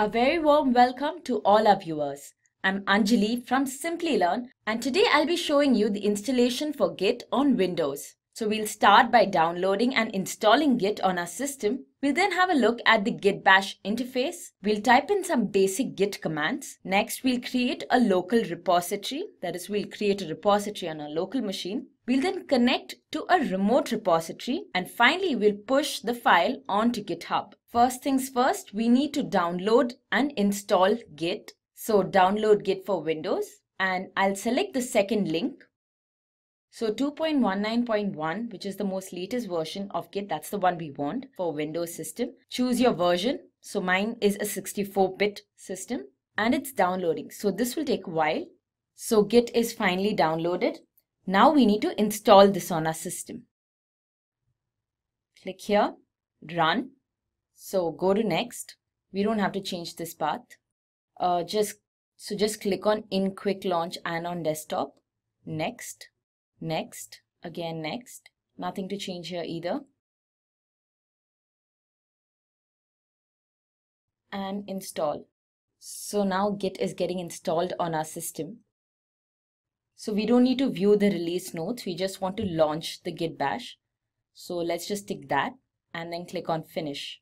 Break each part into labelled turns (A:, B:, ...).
A: A very warm welcome to all our viewers. I'm Anjali from Simply Learn and today I'll be showing you the installation for Git on Windows. So we'll start by downloading and installing Git on our system. We'll then have a look at the Git bash interface. We'll type in some basic Git commands. Next, we'll create a local repository. That is, we'll create a repository on our local machine. We'll then connect to a remote repository and finally we'll push the file onto GitHub. First things first, we need to download and install Git. So download Git for Windows and I'll select the second link. So 2.19.1, which is the most latest version of Git, that's the one we want for Windows system. Choose your version. So mine is a 64-bit system and it's downloading. So this will take a while. So Git is finally downloaded. Now we need to install this on our system. Click here, run. So go to next. We don't have to change this path. Uh, just So just click on in quick launch and on desktop. Next, next, again next. Nothing to change here either. And install. So now Git is getting installed on our system. So we don't need to view the release notes. We just want to launch the Git bash. So let's just tick that and then click on finish.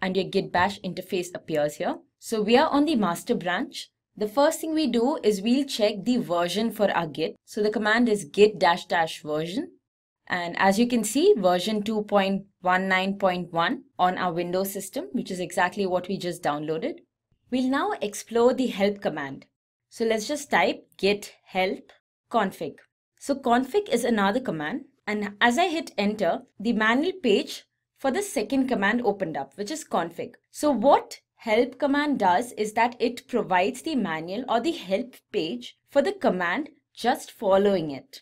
A: And your Git bash interface appears here. So we are on the master branch. The first thing we do is we'll check the version for our Git. So the command is git dash dash version. And as you can see, version 2.19.1 on our Windows system, which is exactly what we just downloaded. We'll now explore the help command. So let's just type get help config. So config is another command and as I hit enter, the manual page for the second command opened up, which is config. So what help command does is that it provides the manual or the help page for the command just following it.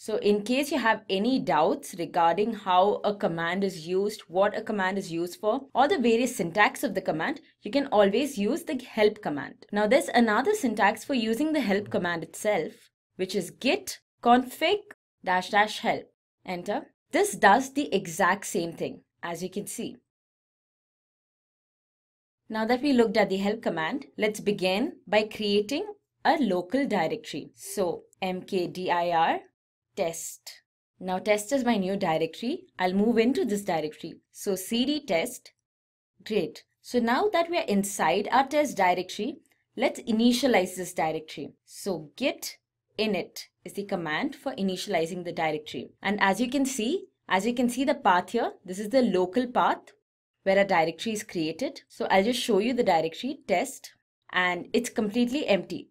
A: So in case you have any doubts regarding how a command is used, what a command is used for, or the various syntax of the command, you can always use the help command. Now there's another syntax for using the help command itself, which is git config dash dash help. Enter. This does the exact same thing, as you can see. Now that we looked at the help command, let's begin by creating a local directory. So mkdir test. Now test is my new directory. I'll move into this directory. So cd test. Great. So now that we're inside our test directory, let's initialize this directory. So git init is the command for initializing the directory. And as you can see, as you can see the path here, this is the local path where a directory is created. So I'll just show you the directory test and it's completely empty.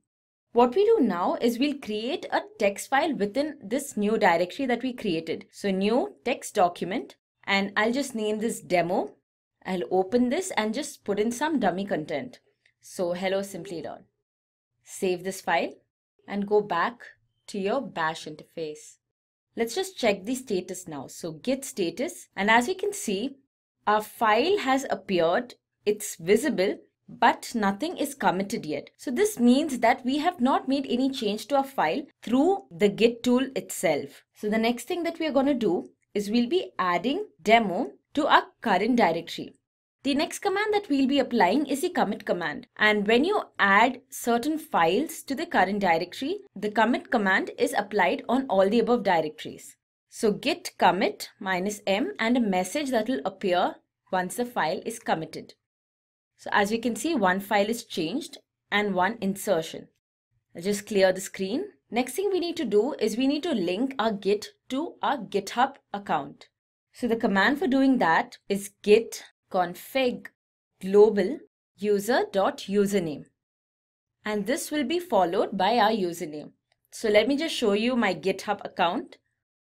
A: What we do now is we'll create a text file within this new directory that we created. So new text document and I'll just name this demo. I'll open this and just put in some dummy content. So hello simply learn. Save this file and go back to your bash interface. Let's just check the status now. So git status and as we can see, our file has appeared. It's visible but nothing is committed yet. So this means that we have not made any change to our file through the git tool itself. So the next thing that we are going to do is we'll be adding demo to our current directory. The next command that we'll be applying is the commit command. And when you add certain files to the current directory, the commit command is applied on all the above directories. So git commit minus m and a message that will appear once the file is committed. So as we can see, one file is changed and one insertion. I'll just clear the screen. Next thing we need to do is we need to link our Git to our GitHub account. So the command for doing that is git config global user.username. And this will be followed by our username. So let me just show you my GitHub account.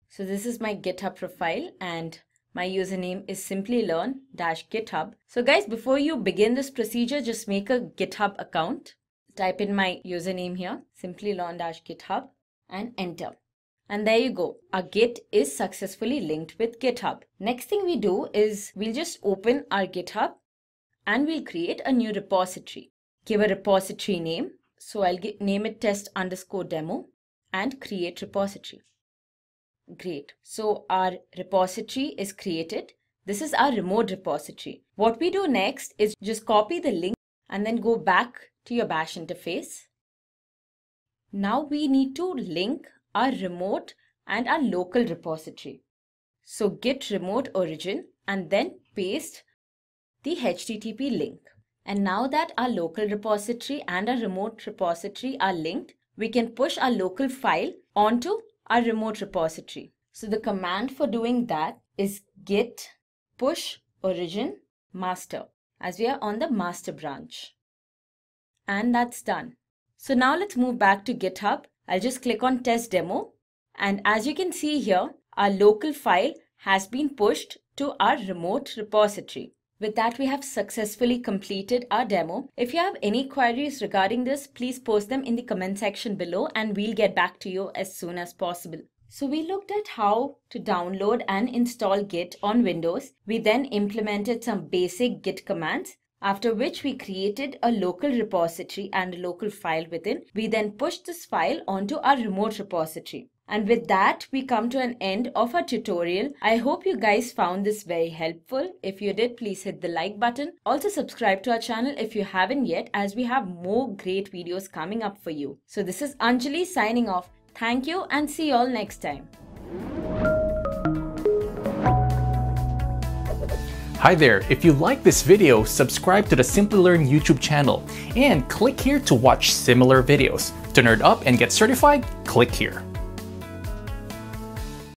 A: So this is my GitHub profile and my username is simply learn github. So guys, before you begin this procedure, just make a GitHub account. Type in my username here, simply learn github and enter. And there you go. Our Git is successfully linked with GitHub. Next thing we do is we'll just open our GitHub and we'll create a new repository. Give a repository name. So I'll get, name it test underscore demo and create repository. Great. So our repository is created. This is our remote repository. What we do next is just copy the link and then go back to your bash interface. Now we need to link our remote and our local repository. So git remote origin and then paste the HTTP link. And now that our local repository and our remote repository are linked, we can push our local file onto our remote repository. So the command for doing that is git push origin master as we are on the master branch. And that's done. So now let's move back to GitHub. I'll just click on test demo. And as you can see here, our local file has been pushed to our remote repository. With that, we have successfully completed our demo. If you have any queries regarding this, please post them in the comment section below and we'll get back to you as soon as possible. So we looked at how to download and install Git on Windows. We then implemented some basic Git commands after which we created a local repository and a local file within. We then pushed this file onto our remote repository. And with that, we come to an end of our tutorial. I hope you guys found this very helpful. If you did, please hit the like button. Also subscribe to our channel if you haven't yet as we have more great videos coming up for you. So this is Anjali signing off. Thank you and see you all next time. Hi there, if you like this video, subscribe to the Simply Learn YouTube channel and click here to watch similar videos. To nerd up and get certified, click here.